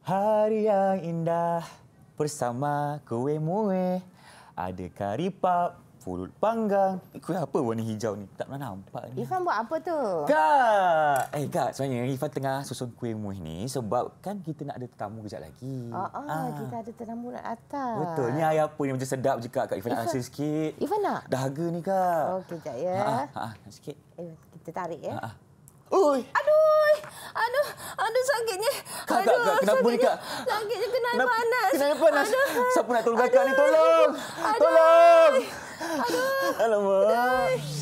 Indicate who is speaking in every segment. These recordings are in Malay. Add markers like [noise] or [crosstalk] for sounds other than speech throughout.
Speaker 1: Hari yang indah bersama kuih muih. Ada karipap, pulut panggang. Eh, kuih apa warna hijau ni? Tak pernah nampak ni.
Speaker 2: Irfan buat apa tu?
Speaker 1: Kak! Eh, Kak, sebenarnya Irfan tengah susun kuih muih ni sebab kan kita nak ada tetamu kejap lagi. Oh, oh ah. kita
Speaker 2: ada tetamu nak datang. Betul. Ni
Speaker 1: air pun yang Macam sedap je, Kak. Kak Irfan, nak rasa sikit. Irfan nak? Dahaga ni, Kak.
Speaker 2: Okey, sekejap ya. Ha,
Speaker 1: ha, ha, sikit.
Speaker 2: Eh, kita tarik ya. Ha, ha. Ui. Aduh. Aduh, aduh sakitnya. Kak, aduh, kak, kak, kenapa sakitnya. ni kak? Sakitnya kena kenapa, panas. Kena panas. Aduh. Siapa nak tolong kakak aduh. ni? Tolong. Aduh. Tolong. Aduh.
Speaker 1: Alamak. Aduh.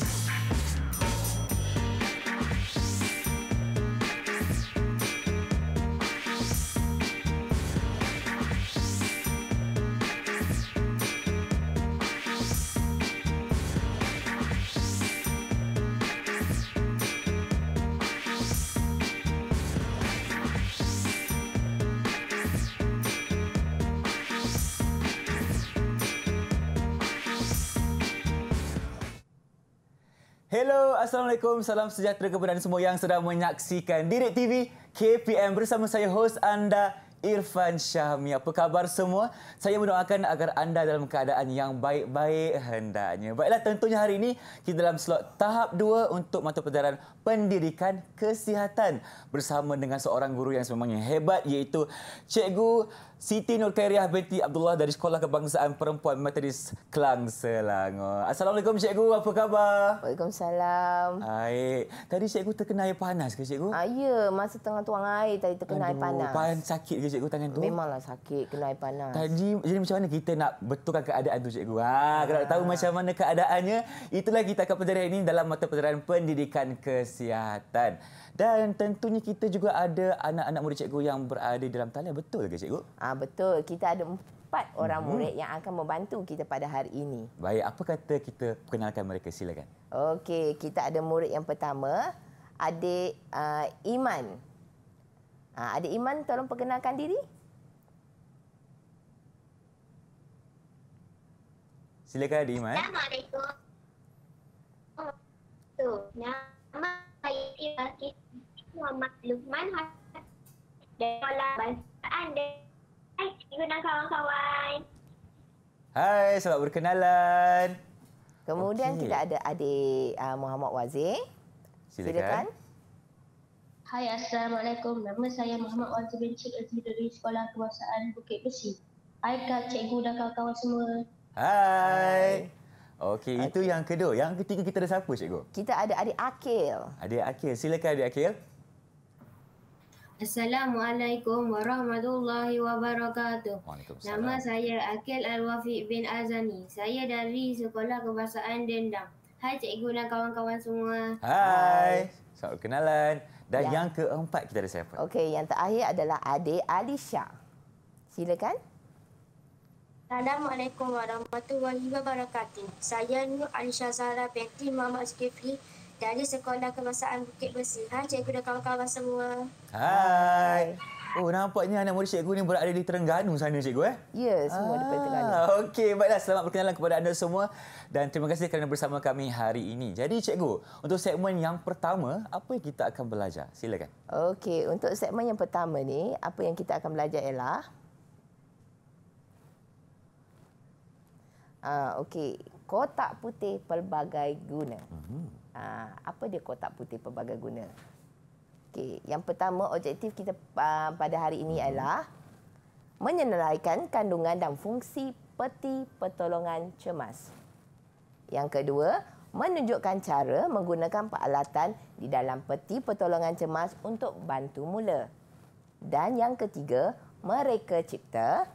Speaker 1: Assalamualaikum, salam sejahtera kepada semua yang sedang menyaksikan Direct TV KPM bersama saya host anda Irfan Syahmi. Apa khabar semua? Saya mendoakan agar anda dalam keadaan yang baik-baik hendaknya. Baiklah tentunya hari ini kita dalam slot tahap 2 untuk mata pelajaran pendidikan kesihatan bersama dengan seorang guru yang sememangnya hebat iaitu Cikgu Siti Nur Nurkairiah binti Abdullah dari Sekolah Kebangsaan Perempuan Methodist Kelang Selangor. Assalamualaikum cikgu, apa khabar? Waalaikumsalam. Baik. Tadi cikgu terkena air panas ke cikgu? Ah, ya, masa tengah tuang
Speaker 2: air tadi terkena Aduh, air panas. Pan
Speaker 1: sakit ke cikgu tangan tu? Memanglah
Speaker 2: sakit, kena air panas.
Speaker 1: Tadi jadi macam mana kita nak betulkan keadaan tu cikgu? Ha, ah. kalau tahu ah. macam mana keadaannya, itulah kita akan pelajari ini dalam mata pelajaran pendidikan kesihatan. Dan tentunya kita juga ada anak-anak murid cikgu yang berada dalam talian. Betul ke cikgu? Ah Betul. Kita ada empat orang hmm. murid
Speaker 2: yang akan membantu kita pada hari ini.
Speaker 1: Baik. Apa kata kita perkenalkan mereka? Silakan.
Speaker 2: Okey. Kita ada murid yang pertama. Adik uh, Iman. Uh, adik Iman, tolong perkenalkan diri.
Speaker 1: Silakan Adik Iman.
Speaker 2: Assalamualaikum.
Speaker 3: Oh, tu, nama saya tiba Muhammad Luqman dan malam bahasaan dan cikgu dan kawan-kawan.
Speaker 1: Hai, selamat berkenalan. Kemudian okay. kita ada adik
Speaker 2: uh, Muhammad Wazir. Silakan. Silakan.
Speaker 3: Hai, Assalamualaikum. Nama saya Muhammad Wazir bin Cik Aziz dari Sekolah Kebangsaan Bukit Besi. Hai, Kak, Cikgu dan
Speaker 2: kawan-kawan semua.
Speaker 1: Hai. Hai. Okey, okay. Ah, itu yang kedua. Yang ketiga kita ada siapa, cikgu?
Speaker 2: Kita ada adik Akil.
Speaker 1: Adik Akil. Silakan adik Akil.
Speaker 3: Assalamualaikum warahmatullahi wabarakatuh. Nama saya Akil Al-Wafiq bin Azani. Saya dari Sekolah Kebangsaan Dendang. Hai cikgu dan
Speaker 2: kawan-kawan semua. Hai.
Speaker 1: Hai. Salam kenalan. Dan ya. yang keempat kita ada siapa?
Speaker 2: Okey, yang terakhir adalah adik Alisha. Silakan.
Speaker 3: Assalamualaikum warahmatullahi wabarakatuh. Saya Nur Alisha Zahra binti Muhammad Zulkifli dari Sekolah Kebangsaan Bukit Besi. Hai cikgu dan kawan-kawan semua.
Speaker 1: Hai. Oh nampaknya anak murid cikgu ini berada di Terengganu sana cikgu eh?
Speaker 2: Ya, semua ah, di Terengganu. Ah,
Speaker 1: okey, baiklah selamat berkenalan kepada anda semua dan terima kasih kerana bersama kami hari ini. Jadi cikgu, untuk segmen yang pertama, apa yang kita akan belajar? Silakan.
Speaker 2: Okey, untuk segmen yang pertama ni, apa yang kita akan belajar ialah Uh, Okey, kotak putih pelbagai guna. Uh, apa dia kotak putih pelbagai guna? Okey, yang pertama objektif kita uh, pada hari ini adalah mhm. menyenaraikan kandungan dan fungsi peti pertolongan cemas. Yang kedua, menunjukkan cara menggunakan peralatan di dalam peti pertolongan cemas untuk bantu mula. Dan yang ketiga, mereka cipta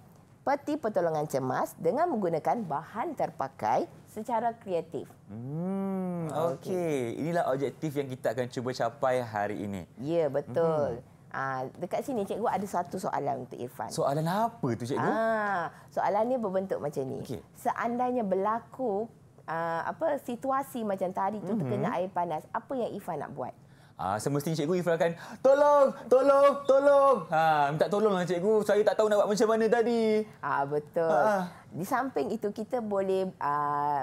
Speaker 2: peti pertolongan cemas dengan menggunakan bahan terpakai secara kreatif. Hmm, okey.
Speaker 1: Inilah objektif yang kita akan cuba capai hari ini.
Speaker 2: Ya, betul. Hmm. Ah, dekat sini cikgu ada satu soalan untuk Irfan.
Speaker 1: Soalan apa tu cikgu? Ah,
Speaker 2: soalan ni berbentuk macam ni. Okay. Seandainya berlaku uh, apa situasi macam tadi itu mm -hmm. terkena air panas, apa yang Irfan nak buat?
Speaker 1: Ha, ah, semestinya cikgu Ifrah akan tolong, tolong, tolong. Ha, minta tolonglah cikgu. Saya tak tahu nak buat macam mana tadi. Ah, ha, betul. Ha.
Speaker 2: Di samping itu, kita boleh... Uh,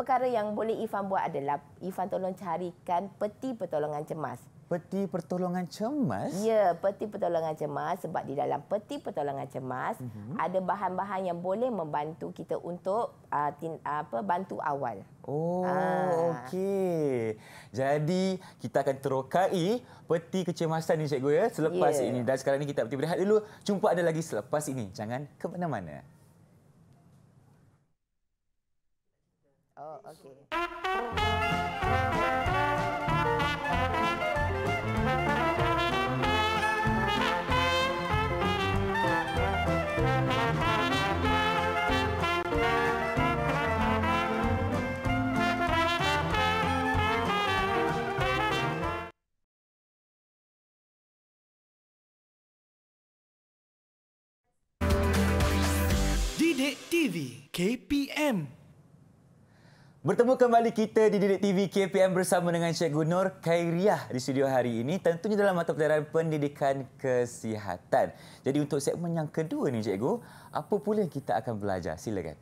Speaker 2: perkara yang boleh Ifan buat adalah Ifan tolong carikan peti pertolongan cemas
Speaker 1: peti pertolongan cemas?
Speaker 2: Ya, peti pertolongan cemas sebab di dalam peti pertolongan cemas mm-hmm. ada bahan-bahan yang boleh membantu kita untuk uh, tin, apa bantu awal.
Speaker 1: Oh, ah. okey. Jadi kita akan terokai peti kecemasan ini cikgu ya selepas yeah. ini. Dan sekarang ini kita peti berehat dulu. Jumpa anda lagi selepas ini. Jangan ke mana-mana. Oh, okey. Didik TV KPM. Bertemu kembali kita di Didik TV KPM bersama dengan Cikgu Nur Khairiah di studio hari ini. Tentunya dalam mata pelajaran pendidikan kesihatan. Jadi untuk segmen yang kedua ni Cikgu, apa pula yang kita akan belajar? Silakan.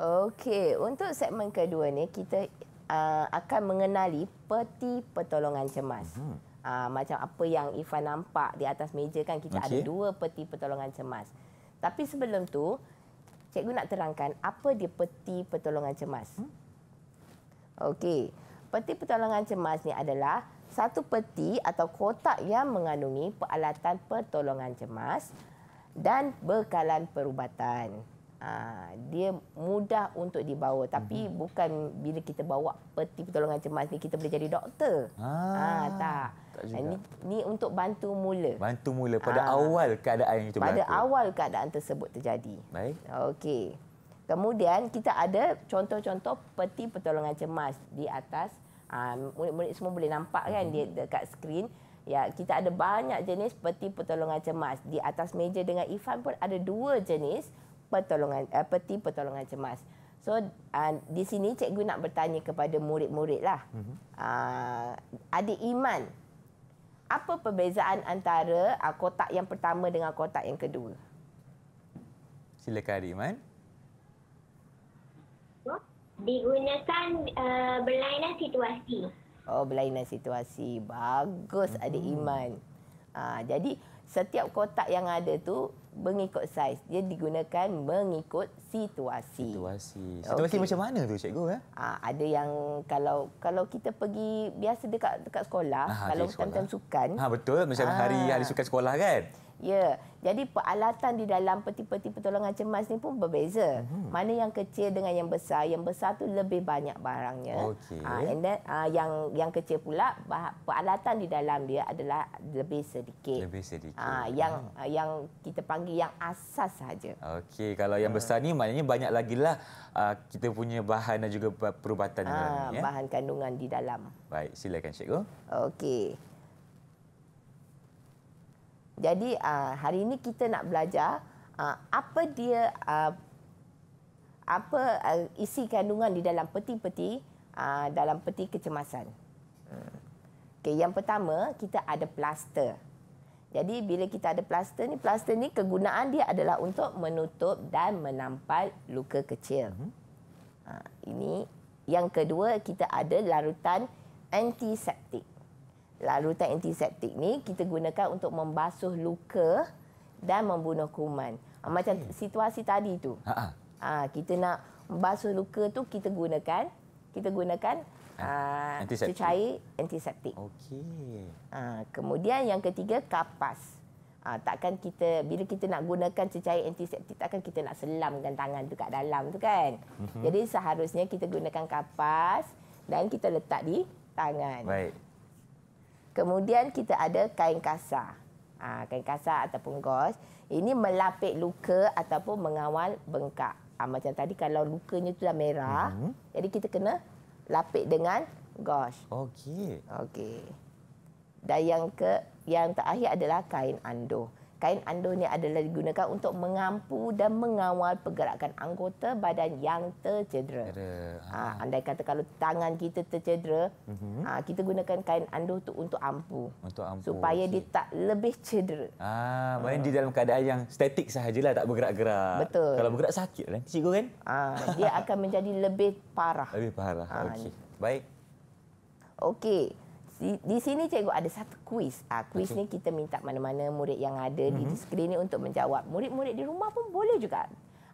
Speaker 2: Okey, untuk segmen kedua ni kita uh, akan mengenali peti pertolongan cemas. Hmm. Uh, macam apa yang Ifan nampak di atas meja kan kita okay. ada dua peti pertolongan cemas. Tapi sebelum tu, cikgu nak terangkan apa dia peti pertolongan cemas. Hmm? Okey. Peti pertolongan cemas ni adalah satu peti atau kotak yang mengandungi peralatan pertolongan cemas dan bekalan perubatan. Ha, dia mudah untuk dibawa tapi hmm. bukan bila kita bawa peti pertolongan cemas ni kita boleh jadi doktor.
Speaker 1: Ah ha, tak. Tak eh, juga.
Speaker 2: Ni, ni untuk bantu mula.
Speaker 1: Bantu mula pada Aa, ah. awal keadaan itu pada berlaku. Pada
Speaker 2: awal keadaan tersebut terjadi. Baik. Okey. Kemudian kita ada contoh-contoh peti pertolongan cemas di atas. Ah, murid-murid semua boleh nampak kan mm-hmm. dekat skrin. Ya, kita ada banyak jenis peti pertolongan cemas. Di atas meja dengan Ifan pun ada dua jenis pertolongan uh, peti pertolongan cemas. So uh, di sini cikgu nak bertanya kepada murid-murid lah. mm Uh, adik Iman, apa perbezaan antara kotak yang pertama dengan kotak yang kedua?
Speaker 1: Silakan Riman.
Speaker 3: Digunakan uh, berlainan situasi.
Speaker 2: Oh, berlainan situasi. Bagus mm-hmm. Adik hmm. Iman. Uh, jadi setiap kotak yang ada tu mengikut saiz. Dia digunakan mengikut situasi.
Speaker 1: Situasi. Situasi okay. macam mana tu cikgu ya?
Speaker 2: Ah ada yang kalau kalau kita pergi biasa dekat dekat sekolah, ah, kalau tempat sukan. Ah betul macam ah. hari hari
Speaker 1: sukan sekolah kan?
Speaker 2: Ya, jadi peralatan di dalam peti-peti pertolongan cemas ni pun berbeza. Mm -hmm. Mana yang kecil dengan yang besar, yang besar tu lebih banyak barangnya. Okay. Ha, ah, and then uh, yang yang kecil pula peralatan di dalam dia adalah lebih sedikit. Lebih sedikit. Ha, yang ha. Uh, yang kita panggil yang asas saja.
Speaker 1: Okey, kalau yang besar ni maknanya banyak lagi lah uh, kita punya bahan dan juga perubatan ha, Ah, ni, ya? bahan
Speaker 2: kandungan di dalam.
Speaker 1: Baik, silakan cikgu. Okey.
Speaker 2: Jadi uh, hari ini kita nak belajar uh, apa dia uh, apa uh, isi kandungan di dalam peti-peti uh, dalam peti kecemasan. Hmm. Okay, yang pertama kita ada plaster. Jadi bila kita ada plaster ni, plaster ni kegunaan dia adalah untuk menutup dan menampal luka kecil. Hmm. ini yang kedua kita ada larutan antiseptik larutan antiseptik ni kita gunakan untuk membasuh luka dan membunuh kuman. Okay. Ah, macam situasi tadi tu. Ha, ha. Ah, kita nak membasuh luka tu kita gunakan kita gunakan eh, ah, antiseptik. cecair antiseptik. Okey. kemudian yang ketiga kapas. Ha, takkan kita bila kita nak gunakan cecair antiseptik takkan kita nak selamkan tangan tu kat dalam tu kan. Mm-hmm. Jadi seharusnya kita gunakan kapas dan kita letak di tangan. Baik. Kemudian kita ada kain kasar. Ha, kain kasar ataupun gos. Ini melapik luka ataupun mengawal bengkak. Ha, macam tadi kalau lukanya tu dah merah, hmm. jadi kita kena lapik dengan gos. Okey. Okey. Dan yang ke yang terakhir adalah kain anduh kain andur ni adalah digunakan untuk mengampu dan mengawal pergerakan anggota badan yang tercedera. Ha, andai kata kalau tangan kita tercedera, mm-hmm. ha, kita gunakan kain andur tu untuk ampu.
Speaker 1: Untuk ampu. Supaya okay. dia
Speaker 2: tak lebih cedera.
Speaker 1: Ah, maknanya di dalam keadaan yang statik sahajalah tak bergerak-gerak. Betul. Kalau bergerak sakit kan? Cikgu kan? Ha, dia
Speaker 2: akan menjadi lebih parah. Lebih
Speaker 1: parah. Ha, Okey. Baik.
Speaker 2: Okey di, di sini cikgu ada satu kuis. Ah ha, kuis okay. ni kita minta mana-mana murid yang ada mm -hmm. di mhm. skrin ni untuk menjawab. Murid-murid di rumah pun boleh juga.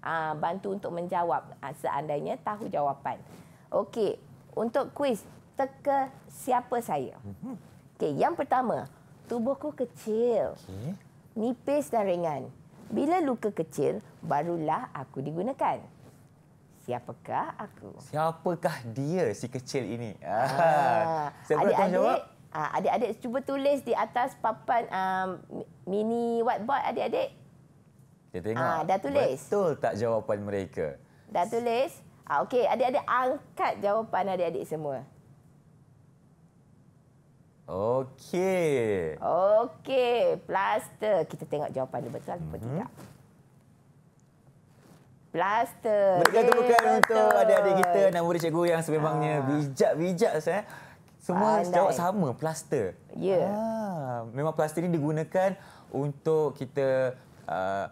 Speaker 2: Ha, bantu untuk menjawab ha, seandainya tahu jawapan. Okey, untuk kuis teka siapa saya? Mhm. Okey, yang pertama, tubuhku kecil. Okay. Nipis dan ringan. Bila luka kecil, barulah aku digunakan
Speaker 1: siapakah aku? Siapakah dia si kecil ini? Ah. Ah. Adik-adik,
Speaker 2: ah, adik-adik cuba tulis di atas papan ah, mini whiteboard adik-adik.
Speaker 1: Kita tengok. Ah, dah tulis. Betul tak jawapan mereka?
Speaker 2: Dah tulis. Ah, Okey, adik-adik angkat jawapan adik-adik semua.
Speaker 1: Okey.
Speaker 2: Okey, plaster. Kita tengok jawapan dia betul mm-hmm. atau mhm. tidak plaster. Mereka tu bukan untuk adik-adik kita
Speaker 1: nama murid cikgu yang sebenarnya ah. bijak-bijak ah. saya. Semua Alay. jawab sama plaster. Ya. Yeah. Ah, memang plaster ini digunakan untuk kita uh,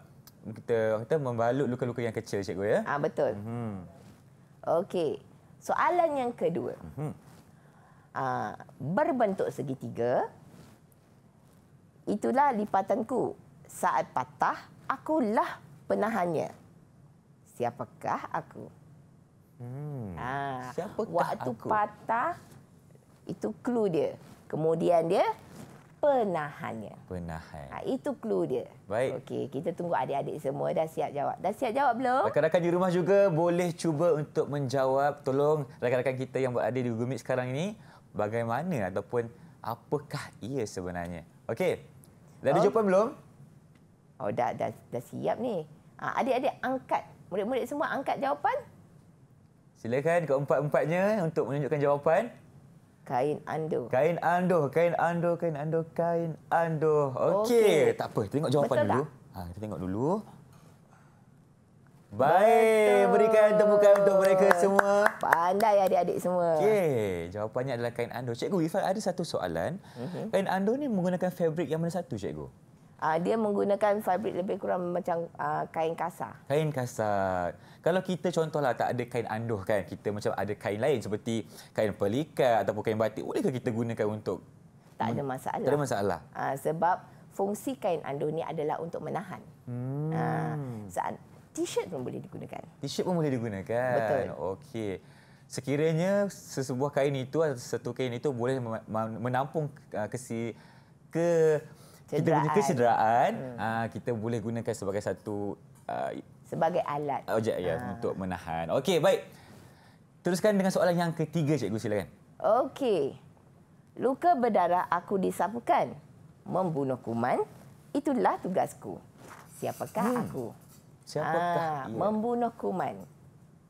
Speaker 1: kita kita membalut luka-luka yang kecil cikgu ya. Ah betul. Mhm.
Speaker 2: Okey. Soalan yang kedua. Mhm. Ah, berbentuk segitiga. Itulah lipatanku. Saat patah, akulah penahannya siapakah aku? Hmm. Ha, siapakah waktu aku? patah itu clue dia. Kemudian dia penahannya.
Speaker 1: Penahan.
Speaker 2: Ha, itu clue dia. Baik. Okey, kita tunggu adik-adik semua dah siap jawab. Dah siap jawab belum?
Speaker 1: Rakan-rakan di rumah juga boleh cuba untuk menjawab. Tolong rakan-rakan kita yang berada di Google sekarang ini bagaimana ataupun apakah ia sebenarnya. Okey. Dah ada oh. jawapan belum? Oh, dah, dah, dah siap ni. Ha, adik-adik angkat Murid-murid semua angkat jawapan. Silakan empat empatnya untuk menunjukkan jawapan. Kain andoh. Kain andoh, kain andoh, kain andoh, kain andoh. Okey, okay. tak apa. Tengok jawapan Betul dulu. Ha, kita tengok dulu. Baik, Betul. berikan tepukan untuk mereka
Speaker 2: semua. Pandai adik-adik semua. Okey,
Speaker 1: jawapannya adalah kain andoh. Cikgu Rifat ada satu soalan. Mm-hmm. Kain andoh ni menggunakan fabrik yang mana satu, cikgu?
Speaker 2: Uh, dia menggunakan fabrik lebih kurang macam uh, kain kasar.
Speaker 1: Kain kasar. Kalau kita contohlah tak ada kain anduh kan, kita macam ada kain lain seperti kain pelikat ataupun kain batik, bolehkah kita gunakan untuk...
Speaker 2: Tak ada masalah. Tak ada masalah. Uh, sebab fungsi kain anduh ni adalah untuk menahan.
Speaker 1: Hmm. Uh,
Speaker 2: saat T-shirt pun boleh digunakan.
Speaker 1: T-shirt pun boleh digunakan. Betul. Okey. Sekiranya sesebuah kain itu atau satu kain itu boleh menampung kesi ke
Speaker 2: kita punya kesederaan. hmm. uh,
Speaker 1: kita boleh gunakan sebagai satu uh, sebagai alat objek ya uh. untuk menahan. Okey, baik. Teruskan dengan soalan yang ketiga cikgu silakan.
Speaker 2: Okey. Luka berdarah aku disapukan. Membunuh kuman itulah tugasku.
Speaker 1: Siapakah hmm. aku? Siapakah? Aa, ia?
Speaker 2: Membunuh kuman.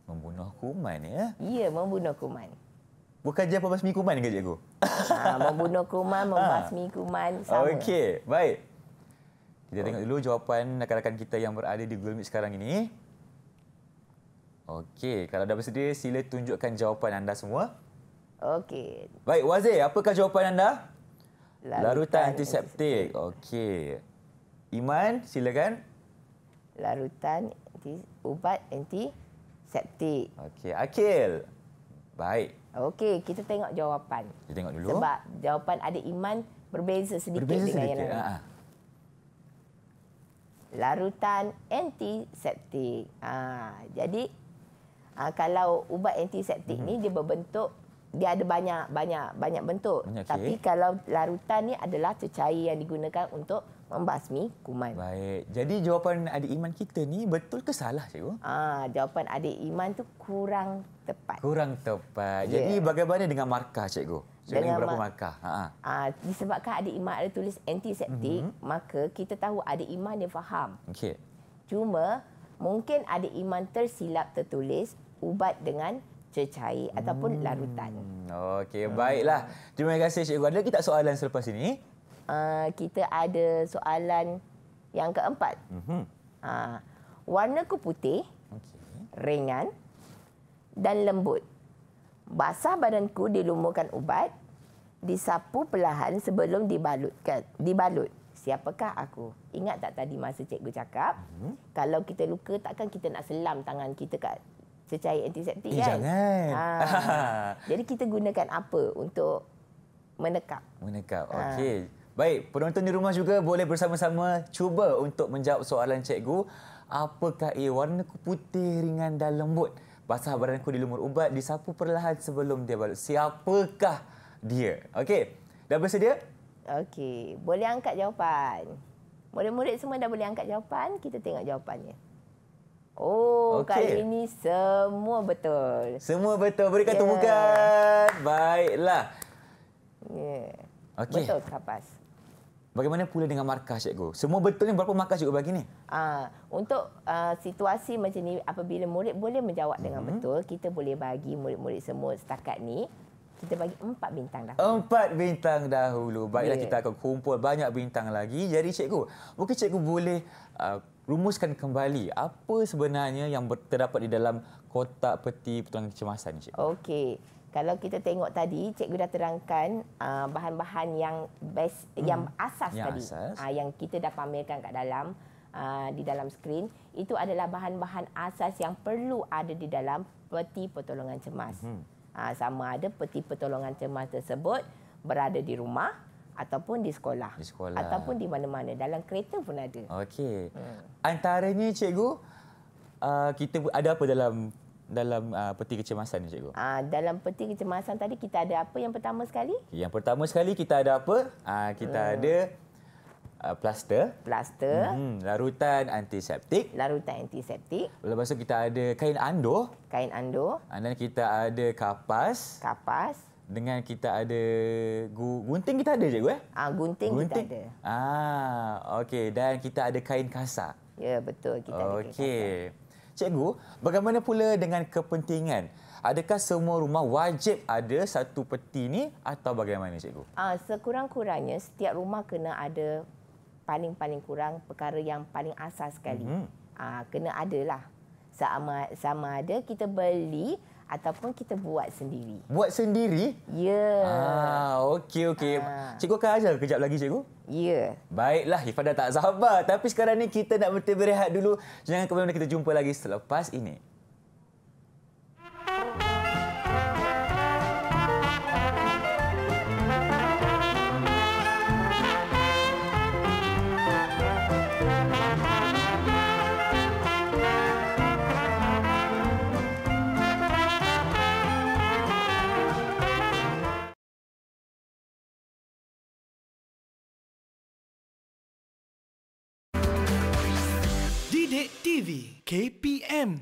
Speaker 1: Membunuh kuman ya? Ya, membunuh kuman. Bukan je apa-apa kuman ke cikgu? Ha, membunuh kuman, ha. membasmi
Speaker 2: kuman, sama. Okey,
Speaker 1: baik. Kita tengok dulu jawapan rakan-rakan kita yang berada di Google Meet sekarang ini. Okey, kalau dah bersedia, sila tunjukkan jawapan anda semua.
Speaker 2: Okey.
Speaker 1: Baik, Wazir, apakah jawapan anda?
Speaker 2: Larutan, larutan
Speaker 1: antiseptik. antiseptik. Okey. Iman, silakan.
Speaker 2: Larutan anti, ubat antiseptik. Okey, Akil. Baik. Okey, kita tengok jawapan.
Speaker 1: Kita tengok dulu. Sebab
Speaker 2: jawapan ada Iman berbeza sedikit berbeza dengan sedikit. yang lain. Ha. Larutan antiseptik. Ha. Jadi, ha, kalau ubat antiseptik hmm. ni dia berbentuk, dia ada banyak banyak banyak bentuk. Banyak, Tapi kalau larutan ni adalah cecair yang digunakan untuk membasmi
Speaker 1: kuman. Baik. Jadi jawapan adik Iman kita ni betul ke salah cikgu? Ah, jawapan adik Iman tu kurang tepat. Kurang tepat. Yeah. Jadi bagaimana dengan markah cikgu? Dengan, dengan berapa markah? Ha -ha. Aa,
Speaker 2: ah, disebabkan adik Iman ada tulis antiseptik, mm -hmm. maka kita tahu adik Iman dia faham. Okey. Cuma mungkin adik Iman tersilap tertulis ubat dengan cecair ataupun hmm. larutan.
Speaker 1: Okey, hmm. baiklah. Terima kasih Cikgu. Ada lagi tak soalan selepas ini?
Speaker 2: Eh, kita ada soalan yang keempat. Mm-hmm. Uh, warna ku putih, okay. ringan dan lembut. Basah badanku dilumurkan ubat, disapu perlahan sebelum dibalutkan. Dibalut. Siapakah aku? Ingat tak tadi masa cikgu cakap, mm-hmm. kalau kita luka takkan kita nak selam tangan kita kat secair antiseptik eh, kan? Jangan. Ha. [laughs] Jadi kita gunakan apa untuk menekap?
Speaker 1: Menekap. Ha. Okey. Ha. Baik, penonton di rumah juga boleh bersama-sama cuba untuk menjawab soalan cikgu. Apakah ia warna putih ringan dan lembut? Basah badanku di lumur ubat, disapu perlahan sebelum dia balut. Siapakah dia? Okey, dah bersedia? Okey,
Speaker 2: boleh angkat jawapan. Murid-murid semua dah boleh angkat jawapan, kita tengok jawapannya.
Speaker 1: Oh, okay. kali ini semua betul. Semua betul. Berikan yeah. tepukan. Baiklah. Yeah. Okay. Betul, kapas. Bagaimana pula dengan markah cikgu? Semua betul ni berapa markah cikgu bagi ni?
Speaker 2: Ah, untuk uh, situasi macam ni apabila murid boleh menjawab dengan hmm. betul, kita boleh bagi murid-murid semua setakat ni kita bagi empat bintang
Speaker 1: dah. Empat bintang dahulu. Baiklah yeah. kita akan kumpul banyak bintang lagi. Jadi cikgu, mungkin cikgu boleh uh, rumuskan kembali apa sebenarnya yang ber- terdapat di dalam kotak peti pertolongan kecemasan ni cikgu.
Speaker 2: Okey kalau kita tengok tadi cikgu dah terangkan uh, bahan-bahan yang best hmm. yang asas yang tadi asas. Uh, yang kita dah pamerkan kat dalam uh, di dalam skrin itu adalah bahan-bahan asas yang perlu ada di dalam peti pertolongan cemas. Hmm. Uh, sama ada peti pertolongan cemas tersebut berada di rumah ataupun di sekolah, di sekolah. ataupun di mana-mana dalam kereta pun ada.
Speaker 1: Okey. Hmm. Antaranya cikgu Uh, kita ada apa dalam dalam uh, peti kecemasan ni cikgu?
Speaker 2: Uh, dalam peti kecemasan tadi kita ada apa yang pertama sekali?
Speaker 1: Yang pertama sekali kita ada apa? Uh, kita hmm. ada uh, plaster. Plaster. Hmm, larutan antiseptik. Larutan antiseptik. Lepas tu kita ada kain ando. Kain andor. Dan kita ada kapas. Kapas. Dengan kita ada gunting kita ada cikgu eh? Ah ha, gunting, gunting kita ada. Ah okey dan kita ada kain kasar. Ya betul kita okay. ada. Okey. Cikgu, bagaimana pula dengan kepentingan? Adakah semua rumah wajib ada satu peti ini atau bagaimana Cikgu?
Speaker 2: Ah, Sekurang-kurangnya setiap rumah kena ada paling-paling kurang perkara yang paling asas sekali. Mm-hmm. Ah, kena adalah sama, sama ada kita beli ataupun kita buat sendiri.
Speaker 1: Buat sendiri? Ya. Ah, okey okey. Ah. Cikgu akan ajar kejap lagi cikgu? Ya. Baiklah, Ifan tak sabar. Tapi sekarang ni kita nak berehat dulu. Jangan kemana-mana kita jumpa lagi selepas ini. KPM.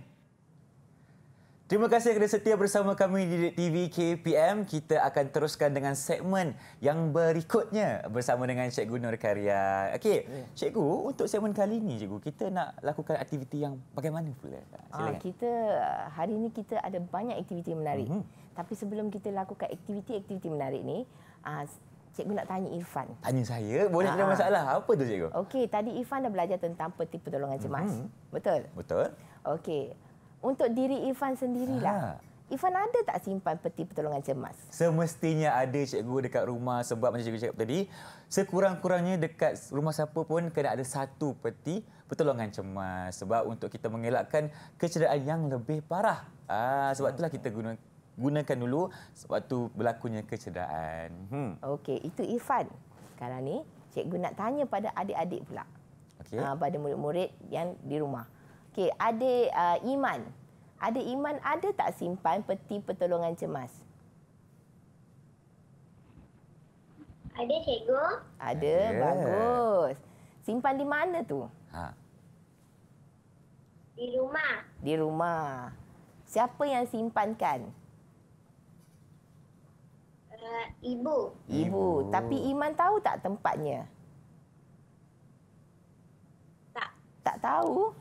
Speaker 1: Terima kasih kerana setia bersama kami di TV KPM. Kita akan teruskan dengan segmen yang berikutnya bersama dengan Cikgu Nur Karya. Okey, ya. Cikgu, untuk segmen kali ini, Cikgu, kita nak lakukan aktiviti yang bagaimana pula? Ah, silakan.
Speaker 2: Kita hari ini kita ada banyak aktiviti menarik. Mm-hmm. Tapi sebelum kita lakukan aktiviti-aktiviti menarik ini, ah, cikgu nak tanya Irfan. Tanya
Speaker 1: saya? Boleh tak ah, ada ah. masalah. Apa tu cikgu?
Speaker 2: Okey, tadi Irfan dah belajar tentang peti pertolongan hmm. cemas. Mm-hmm. Betul? Betul. Okey. Untuk diri Irfan sendirilah. Ha. Irfan ada tak simpan peti pertolongan cemas?
Speaker 1: Semestinya ada cikgu dekat rumah sebab macam cikgu cakap tadi, sekurang-kurangnya dekat rumah siapa pun kena ada satu peti pertolongan cemas sebab untuk kita mengelakkan kecederaan yang lebih parah. Ah sebab itulah kita guna gunakan dulu waktu berlakunya kecederaan. Hmm.
Speaker 2: Okey, itu Ifan. Sekarang ni cikgu nak tanya pada adik-adik pula. Okey. Uh, pada murid-murid yang di rumah. Okey, ada uh, iman. Ada iman ada tak simpan peti pertolongan cemas?
Speaker 3: Ada cikgu.
Speaker 2: Ada, ada. bagus. Simpan di mana tu? Ha. Di rumah. Di rumah. Siapa yang simpankan? Eh, ibu. Ibu. Tapi Iman tahu tak tempatnya? Tak. Tak tahu?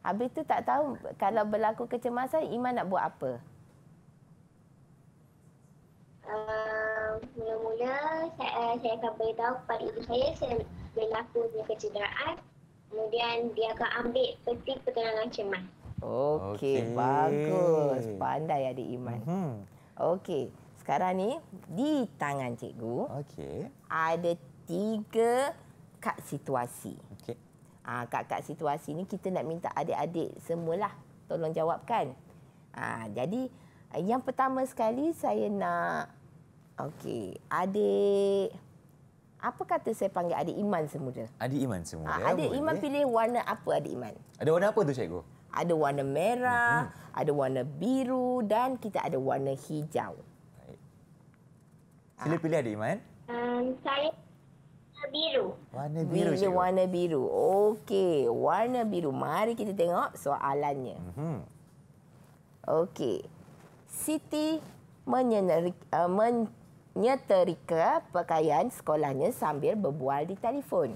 Speaker 2: Habis tu tak tahu kalau berlaku kecemasan, Iman nak buat apa?
Speaker 3: Ehm, mula-mula uh, saya, eh, saya akan beritahu kepada ibu saya saya berlaku kecederaan. Kemudian dia akan ambil peti pertolongan cemas.
Speaker 2: Okey, okay. bagus. Pandai adik Iman. hmm Okey sekarang ni di tangan cikgu okey ada tiga kad situasi okey ah ha, kad-kad situasi ni kita nak minta adik-adik semualah tolong jawabkan ah ha, jadi eh, yang pertama sekali saya nak
Speaker 1: okey
Speaker 2: adik apa kata saya panggil adik Iman semula?
Speaker 1: Adik Iman semula. Ha, adik ya, Iman boleh.
Speaker 2: pilih warna apa adik Iman?
Speaker 1: Ada warna apa tu cikgu? Ada warna merah,
Speaker 2: hmm ada warna biru dan kita ada warna hijau.
Speaker 1: Sila ah. pilih adik Iman. Um, saya biru.
Speaker 2: Warna biru. Bila warna biru. Okey, warna biru. Mari kita tengok soalannya. Mm -hmm. Okey. Siti menyenerika, uh, menyeterika pakaian sekolahnya sambil berbual di telefon.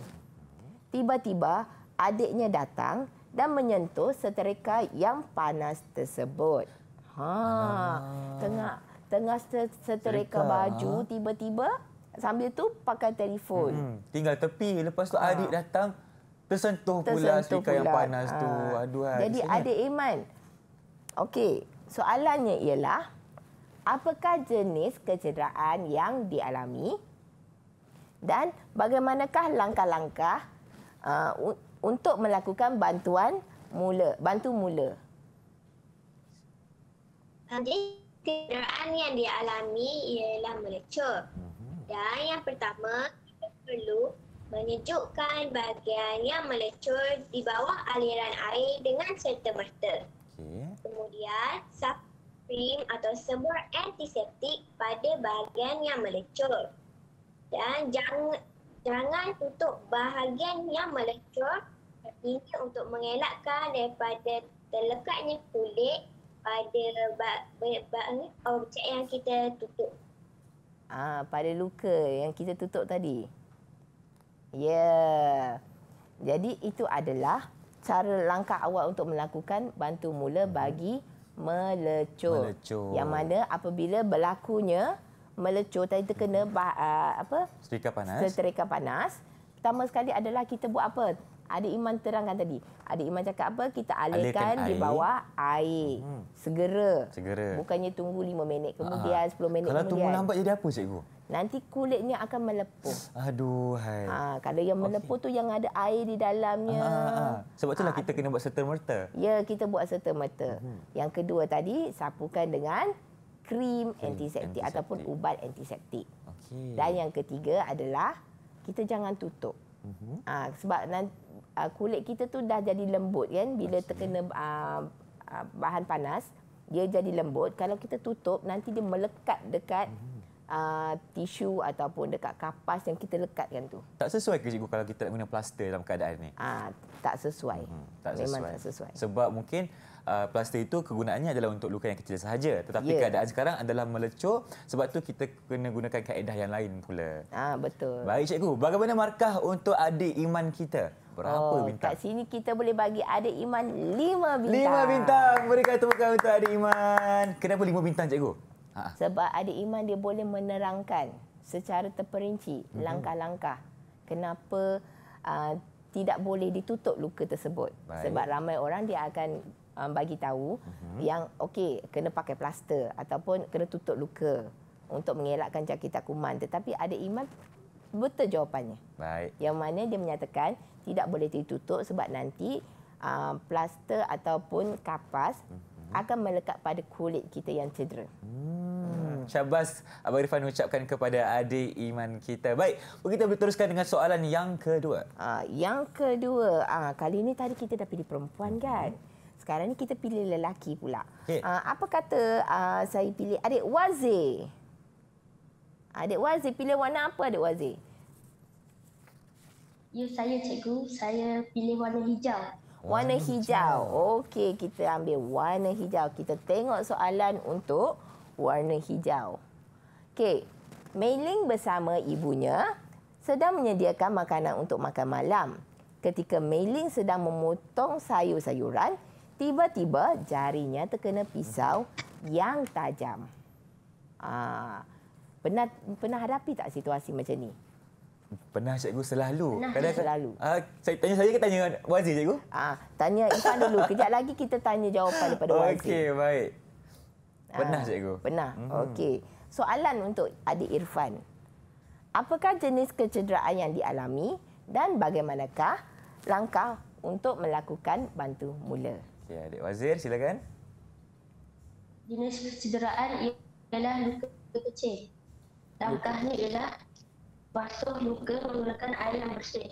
Speaker 2: Tiba-tiba adiknya datang dan menyentuh seterika yang panas
Speaker 1: tersebut.
Speaker 2: Ha, ah. tengah tengah setereka baju ha. tiba-tiba sambil tu pakai telefon. Hmm,
Speaker 1: tinggal tepi lepas tu ha. adik datang tersentuh, tersentuh pula setrika yang panas ha. tu. Aduh. Jadi ada
Speaker 2: Iman. Okey, soalannya ialah apakah jenis kecederaan yang dialami dan bagaimanakah langkah-langkah uh, untuk melakukan bantuan mula, bantu mula?
Speaker 3: Okay kecederaan yang dialami ialah melecur. Mhm. Dan yang pertama, kita perlu menyejukkan bahagian yang melecur di bawah aliran air dengan serta-merta. Okay. Kemudian, saprim atau semur antiseptik pada bahagian yang melecur. Dan jangan, jangan tutup bahagian yang melecur ini untuk mengelakkan daripada terlekatnya kulit pada objek oh, yang kita tutup.
Speaker 2: Ah, pada luka yang kita tutup tadi. Ya. Yeah. Jadi itu adalah cara langkah awal untuk melakukan bantu mula hmm. bagi melecur. melecur. Yang mana apabila berlakunya melecur tadi terkena hmm. ah, apa?
Speaker 1: Setrika panas. Setrika
Speaker 2: panas. Pertama sekali adalah kita buat apa? Ada Iman terangkan tadi. Ada Iman cakap apa? Kita alihkan di bawah air. Hmm. Segera.
Speaker 1: Segera. Bukannya
Speaker 2: tunggu lima minit kemudian, Aha. 10 minit kalau kemudian. Kalau tunggu lambat jadi apa, cikgu? Nanti kulitnya akan melepuh.
Speaker 1: Aduh, hai. Ha,
Speaker 2: kalau yang melepuh okay. tu yang ada air di dalamnya. Aha. Ah, ah.
Speaker 1: Sebab itulah Aha. kita kena buat serta-merta.
Speaker 2: Ya, kita buat serta-merta. Hmm. Yang kedua tadi, sapukan dengan krim okay. antiseptik, antiseptik ataupun ubat antiseptik. Okay. Dan yang ketiga adalah kita jangan tutup. Uh mhm. -huh. Ha, sebab nanti, uh, kulit kita tu dah jadi lembut kan bila terkena uh, uh, bahan panas dia jadi lembut kalau kita tutup nanti dia melekat dekat uh, tisu ataupun dekat kapas yang kita lekatkan tu
Speaker 1: tak sesuai ke cikgu kalau kita nak guna plaster dalam keadaan ni ah uh, tak sesuai hmm, tak memang sesuai. tak sesuai sebab mungkin Uh, plaster itu kegunaannya adalah untuk luka yang kecil sahaja tetapi yeah. keadaan sekarang adalah melecur sebab tu kita kena gunakan kaedah yang lain pula. Ah betul. Baik cikgu, bagaimana markah untuk adik iman kita? Berapa oh, bintang?
Speaker 2: Kat sini kita boleh bagi Adi Iman lima bintang. Lima bintang.
Speaker 1: Berikan tepukan untuk Adi Iman. Kenapa lima bintang cikgu? Ha.
Speaker 2: Sebab Adi Iman dia boleh menerangkan secara terperinci mm-hmm. langkah-langkah kenapa uh, tidak boleh ditutup luka tersebut. Baik. Sebab ramai orang dia akan um, bagi tahu mm-hmm. yang okey kena pakai plaster ataupun kena tutup luka untuk mengelakkan jangkitan kuman tetapi ada iman betul jawapannya. Baik. Yang mana dia menyatakan tidak boleh ditutup sebab nanti uh, plaster ataupun kapas hmm. akan melekat pada kulit kita yang cedera.
Speaker 1: Hmm. Syabas Abang Irfan ucapkan kepada adik iman kita. Baik, kita boleh teruskan dengan soalan yang kedua. Uh, yang
Speaker 2: kedua, uh, kali ini tadi kita dah pilih perempuan hmm. kan? Sekarang ni kita pilih lelaki pula. Okay. Uh, ah, apa kata uh, saya pilih adik Wazir? Adik Wazir, pilih warna apa adik Wazir? Ya, saya cikgu.
Speaker 3: Saya pilih warna hijau. Warna
Speaker 2: hijau. Okey, kita ambil warna hijau. Kita tengok soalan untuk warna hijau. Okey, Meiling bersama ibunya sedang menyediakan makanan untuk makan malam. Ketika Meiling sedang memotong sayur-sayuran, tiba-tiba jarinya terkena pisau yang tajam. Ah, pernah pernah hadapi tak situasi macam ni?
Speaker 1: Pernah cikgu selalu. Pernah Kadang selalu. Uh, saya tanya saya ke tanya Wazir cikgu? Ah, uh, tanya Ifan dulu.
Speaker 2: Kejap lagi kita tanya jawapan daripada Wazir. Okey,
Speaker 1: baik. Ah, pernah uh, cikgu. Pernah. Mm-hmm. Okey.
Speaker 2: Soalan untuk adik Irfan. Apakah jenis kecederaan yang dialami dan bagaimanakah langkah untuk melakukan bantu mula?
Speaker 1: Okey, adik Wazir silakan.
Speaker 3: Jenis kecederaan
Speaker 2: ialah luka kecil.
Speaker 3: Langkahnya ialah basuh muka menggunakan air yang bersih.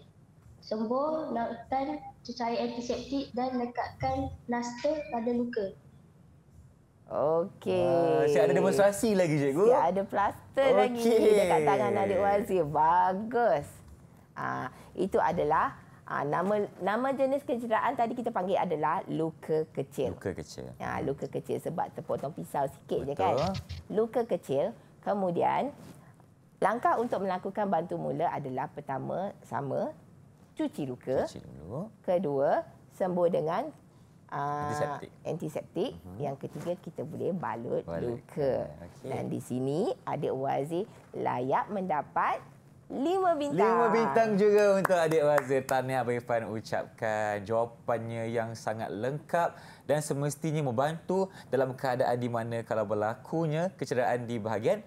Speaker 3: Sembur, lautan, cecair antiseptik dan lekatkan plaster pada luka.
Speaker 2: Okey. Siap ada demonstrasi lagi, cikgu. Siap ada plaster okay. lagi dekat tangan adik Wazir. Bagus. Ah, itu adalah ah, nama nama jenis kecederaan tadi kita panggil adalah luka kecil. Luka kecil. Ya, ah, luka kecil sebab terpotong pisau sikit Betul. je kan. Luka kecil. Kemudian Langkah untuk melakukan bantu mula adalah pertama sama cuci luka. Cuci dulu. Kedua, sembuh dengan ah, antiseptik. Antiseptik. Uh-huh. Yang ketiga kita boleh balut, balut. luka. Ah, okay. Dan di sini Adik Wazir layak mendapat lima bintang. Lima bintang
Speaker 1: juga untuk Adik Wazir. Tahniah Abang Irfan ucapkan jawapannya yang sangat lengkap dan semestinya membantu dalam keadaan di mana kalau berlakunya kecederaan di bahagian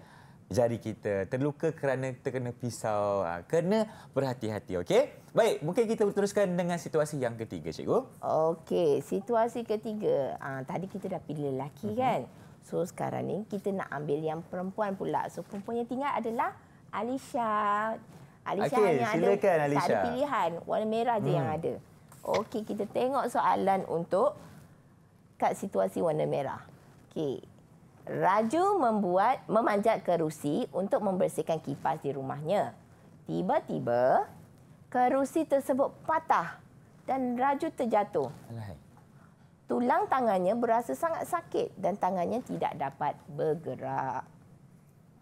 Speaker 1: jari kita terluka kerana terkena pisau. Ah, kena berhati-hati, okey? Baik, mungkin kita teruskan dengan situasi yang ketiga, cikgu.
Speaker 2: Okey, situasi ketiga. Ah, tadi kita dah pilih lelaki, uh kan? So, sekarang ni kita nak ambil yang perempuan pula. So, perempuan yang tinggal adalah Alisha. Alisha okay, hanya silakan, ada Alisha. ada pilihan. Warna merah je hmm. yang ada. Okey, kita tengok soalan untuk kat situasi warna merah. Okey, Raju membuat memanjat kerusi untuk membersihkan kipas di rumahnya. Tiba-tiba kerusi tersebut patah dan Raju terjatuh. Tulang tangannya berasa sangat sakit dan tangannya tidak dapat bergerak.